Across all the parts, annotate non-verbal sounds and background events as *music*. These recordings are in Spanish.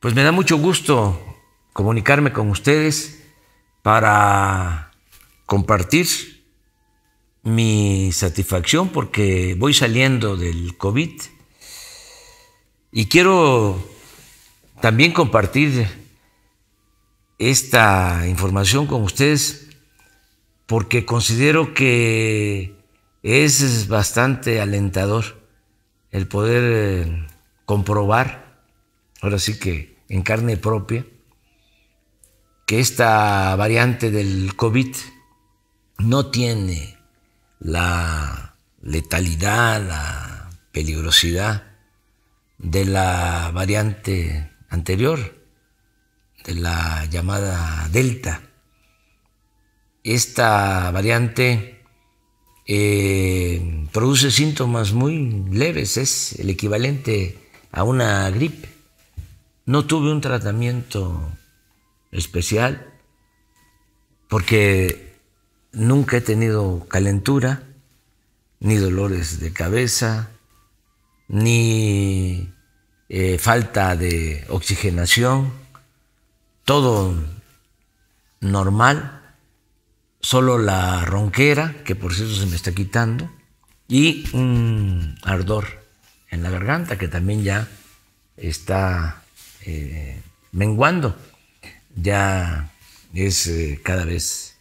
Pues me da mucho gusto comunicarme con ustedes para compartir mi satisfacción porque voy saliendo del COVID y quiero también compartir esta información con ustedes porque considero que es bastante alentador el poder eh, comprobar ahora sí que en carne propia, que esta variante del COVID no tiene la letalidad, la peligrosidad de la variante anterior, de la llamada Delta. Esta variante eh, produce síntomas muy leves, es el equivalente a una gripe no tuve un tratamiento especial porque nunca he tenido calentura, ni dolores de cabeza, ni eh, falta de oxigenación, todo normal, solo la ronquera, que por cierto se me está quitando, y un ardor en la garganta que también ya está menguando, ya es eh, cada vez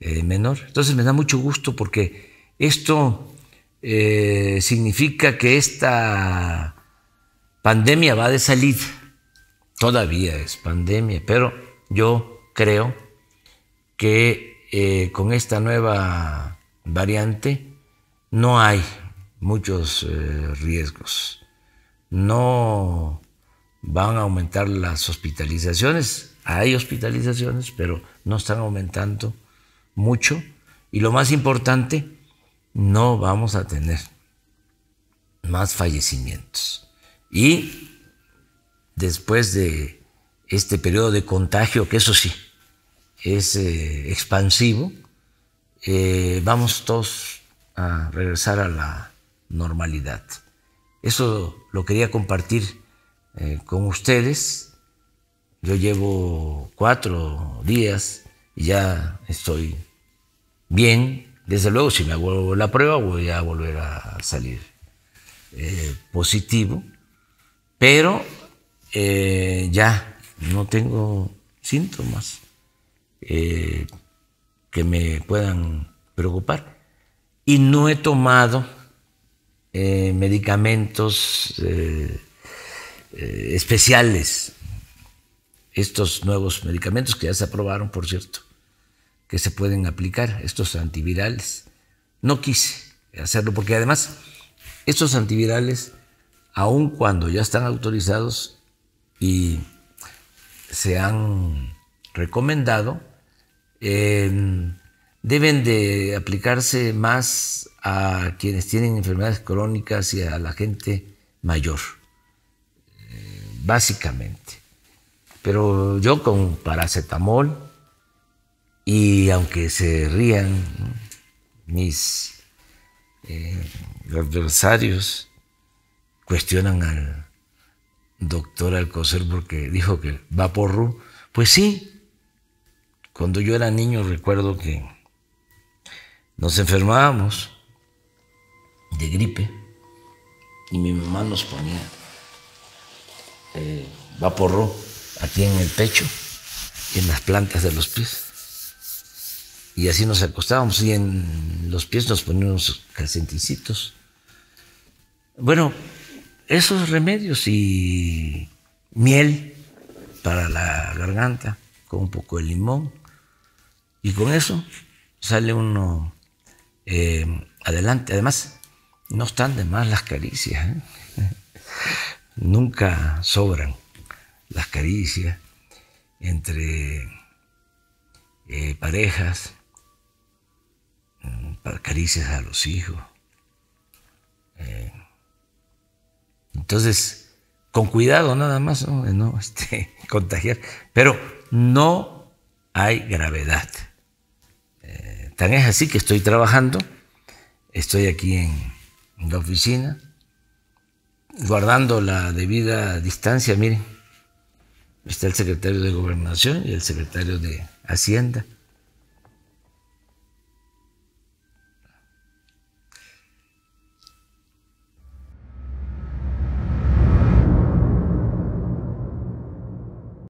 eh, menor. Entonces me da mucho gusto porque esto eh, significa que esta pandemia va de salir Todavía es pandemia, pero yo creo que con esta nueva variante no hay muchos riesgos. No van a aumentar las hospitalizaciones. Hay hospitalizaciones, pero no están aumentando mucho. Y lo más importante, no vamos a tener más fallecimientos. Y después de este periodo de contagio, que eso sí, es eh, expansivo, eh, vamos todos a regresar a la normalidad. Eso lo quería compartir eh, con ustedes. Yo llevo cuatro días y ya estoy bien. Desde luego, si me hago la prueba, voy a volver a salir eh, positivo. Pero eh, ya no tengo síntomas que me puedan preocupar. Y no he tomado medicamentos eh, especiales estos nuevos medicamentos que ya se aprobaron, por cierto, que se pueden aplicar, estos antivirales. No quise hacerlo porque además estos antivirales, aun cuando ya están autorizados y se han recomendado, em, deben de aplicarse más a quienes tienen enfermedades crónicas y a la gente mayor básicamente. Pero yo con paracetamol y aunque se rían mis eh, adversarios, cuestionan al doctor Alcocer porque dijo que va por Rú. Pues sí, cuando yo era niño recuerdo que nos enfermábamos de gripe y mi mamá nos ponía eh, aquí en el pecho y en las plantas de los pies. Y así nos acostábamos y en los pies nos poníamos calcenticitos. Bueno, esos remedios y miel para la garganta con un poco de limón. Y con eso sale uno eh, adelante. Además, no están de más las caricias. ¿eh? nunca sobran las caricias entre eh, parejas, mm, caricias a los hijos. Eh, entonces, con cuidado nada más, no, *laughs* este, contagiar, pero no hay gravedad. Eh, tan es así que estoy trabajando, estoy aquí en la oficina, guardando la debida distancia, miren, está el secretario de Gobernación y el secretario de Hacienda.